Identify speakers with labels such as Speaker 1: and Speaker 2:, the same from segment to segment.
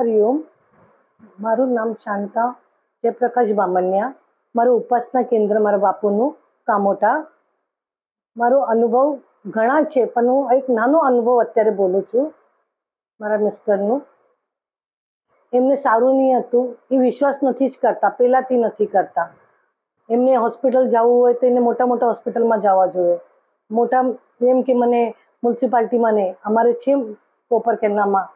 Speaker 1: હરિઓમ મારું નામ શાંતા જયપ્રકાશ બામણિયા મારું ઉપાસના કેન્દ્ર મારા બાપુનું કામોટા મારો અનુભવ ઘણા છે પણ હું એક નાનો અનુભવ અત્યારે બોલું છું મારા મિસ્ટરનું એમને સારું નહીં હતું એ વિશ્વાસ નથી જ કરતા પહેલાંથી નથી કરતા એમને હોસ્પિટલ જવું હોય તો એને મોટા મોટા હોસ્પિટલમાં જવા જોઈએ મોટા એમ કે મને મ્યુનિસિપાલિટીમાં ને અમારે છે કોપર કેનામાં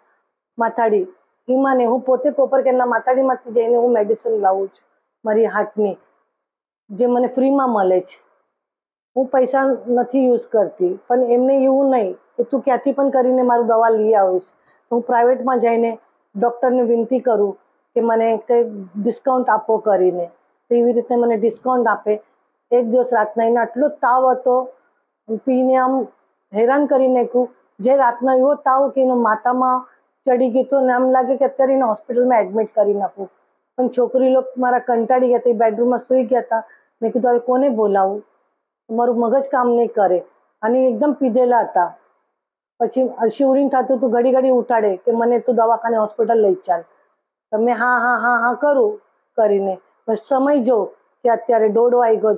Speaker 1: માથાડી વિમાને હું પોતે કોપરકેરના માતાડીમાંથી જઈને હું મેડિસિન લાવું છું મારી હાર્ટની જે મને ફ્રીમાં મળે છે હું પૈસા નથી યુઝ કરતી પણ એમને એવું નહીં કે તું ક્યાંથી પણ કરીને મારું દવા લઈ આવીશ હું પ્રાઇવેટમાં જઈને ડૉક્ટરને વિનંતી કરું કે મને કંઈક ડિસ્કાઉન્ટ આપો કરીને તો એવી રીતે મને ડિસ્કાઉન્ટ આપે એક દિવસ રાતના એને આટલો તાવ હતો પીને આમ હેરાન કરી નાખ્યું જે રાતના એવો તાવ કે એનો માતામાં ચડી ગયું તો નામ લાગે કે અત્યારે એને હોસ્પિટલમાં એડમિટ કરી નાખું પણ છોકરી લોકો મારા કંટાળી ગયા હતા એ બેડરૂમમાં સુઈ ગયા હતા મેં કીધું હવે કોને બોલાવું મારું મગજ કામ નહીં કરે અને એકદમ પીધેલા હતા પછી શિવરીન થતું હતું ઘડી ઘડી ઉઠાડે કે મને તું દવાખાને હોસ્પિટલ લઈ ચાલ તો મેં હા હા હા હા કરું કરીને બસ સમય જો કે અત્યારે દોઢ વાગ્યો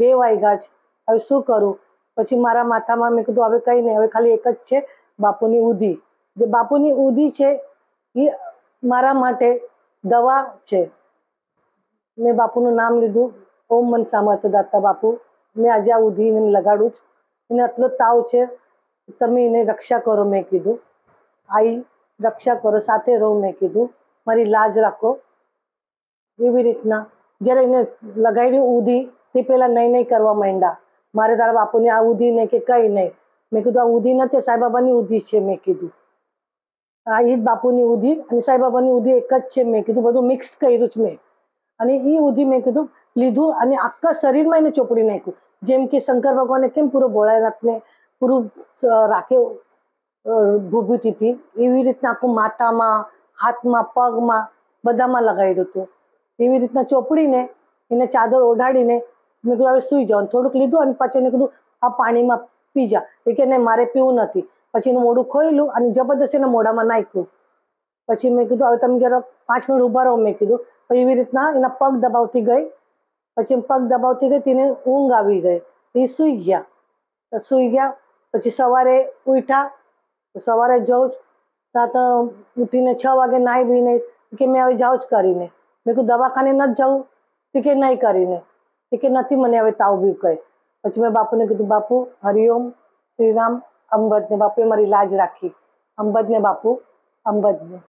Speaker 1: બે વાગ્યા છે હવે શું કરું પછી મારા માથામાં મેં કીધું હવે કંઈ નહીં હવે ખાલી એક જ છે બાપુની ઉધી જે બાપુની ઉધી છે એ મારા માટે દવા છે મેં બાપુનું નામ લીધું ઓમ મન સામર્થ દાતા બાપુ મેં આજે આ ઉધીને લગાડું છું એને આટલો તાવ છે તમે એને રક્ષા કરો મેં કીધું આઈ રક્ષા કરો સાથે રહો મેં કીધું મારી લાજ રાખો એવી રીતના જ્યારે એને લગાડ્યું ઉધી તે પહેલાં નહીં નહીં કરવા માંડ્યા મારે તારા બાપુને આ ઉધી નહીં કે કંઈ નહીં મેં કીધું આ ઉધી નથી સાંઈ બાબાની ઉધી છે મેં કીધું ઈદ બાપુની ઉધી અને સાંઈબાબાની ઉધી એક જ છે મેં કીધું બધું મિક્સ કર્યું જ મેં અને એ ઉધી મેં કીધું લીધું અને આખા શરીરમાં એને ચોપડી નાખ્યું જેમ કે શંકર ભગવાને કેમ પૂરો ભોળાનાથને પૂરું રાખ્યો ભૂભૂતિથી એવી રીતના આખું માથામાં હાથમાં પગમાં બધામાં લગાડ્યું હતું એવી રીતના ચોપડીને એને ચાદર ઓઢાડીને મેં કીધું હવે સૂઈ જાઉં થોડુંક લીધું અને પાછું એને કીધું આ પાણીમાં પી જા એ કે મારે પીવું નથી પછી એનું મોઢું ખોઈલું અને જબરદસ્તી એના મોઢામાં નાખ્યું પછી મેં કીધું હવે તમે જરા પાંચ મિનિટ ઊભા રહો મેં કીધું પછી એવી રીતના એના પગ દબાવતી ગઈ પછી પગ દબાવતી ગઈ તેને ઊંઘ આવી ગઈ એ સુઈ ગયા સુઈ ગયા પછી સવારે ઉઠા સવારે જાઉં ત્યાં તો ઉઠીને છ વાગે નાહી બી નહીં કે મેં હવે જાઉં જ કરીને મેં કીધું દવાખાને ન જવું તો કે નહીં કરીને કે નથી મને હવે તાવ બી કહે પછી મેં બાપુને કીધું બાપુ હરિઓમ શ્રીરામ અંબદને બાપુએ મારી લાજ રાખી અંબદને બાપુ અંબદને